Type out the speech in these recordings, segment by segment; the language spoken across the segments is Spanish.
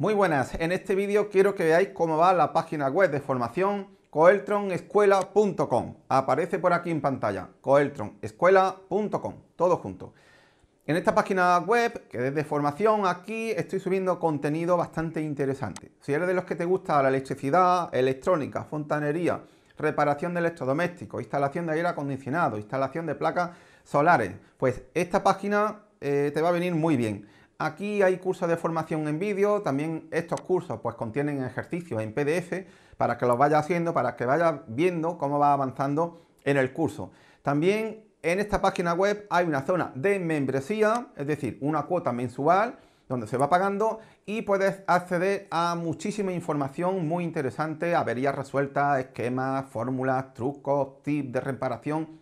Muy buenas, en este vídeo quiero que veáis cómo va la página web de formación coeltronescuela.com. Aparece por aquí en pantalla, coeltronescuela.com, todo junto. En esta página web, que desde formación aquí estoy subiendo contenido bastante interesante. Si eres de los que te gusta la electricidad, electrónica, fontanería, reparación de electrodomésticos, instalación de aire acondicionado, instalación de placas solares, pues esta página eh, te va a venir muy bien. Aquí hay cursos de formación en vídeo, también estos cursos pues contienen ejercicios en PDF para que los vaya haciendo, para que vaya viendo cómo va avanzando en el curso. También en esta página web hay una zona de membresía, es decir, una cuota mensual donde se va pagando y puedes acceder a muchísima información muy interesante, averías resueltas, esquemas, fórmulas, trucos, tips de reparación,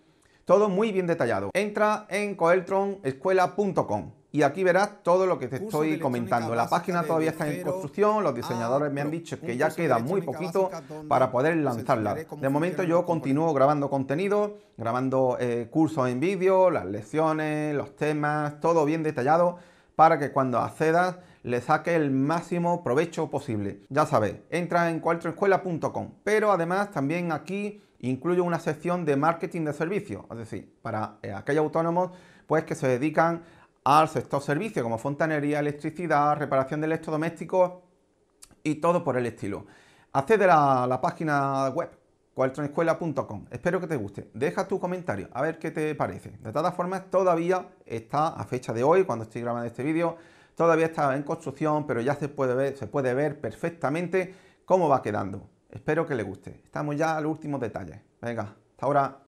todo muy bien detallado. Entra en coeltronescuela.com y aquí verás todo lo que te estoy comentando. La página todavía está en construcción, los diseñadores ah, me han dicho que ya queda muy poquito para poder lanzarla. De momento yo continúo grabando contenido, grabando eh, cursos en vídeo, las lecciones, los temas, todo bien detallado para que cuando accedas le saque el máximo provecho posible. Ya sabes, entra en cualtroescuela.com, pero además también aquí incluye una sección de marketing de servicios, es decir, para eh, aquellos autónomos pues que se dedican al sector servicio como fontanería, electricidad, reparación de electrodomésticos y todo por el estilo. Accede a la página web cuatroescuela.com. Espero que te guste. Deja tu comentario, a ver qué te parece. De todas formas, todavía está a fecha de hoy, cuando estoy grabando este vídeo, Todavía está en construcción, pero ya se puede ver, se puede ver perfectamente cómo va quedando. Espero que le guste. Estamos ya al último detalle Venga, hasta ahora.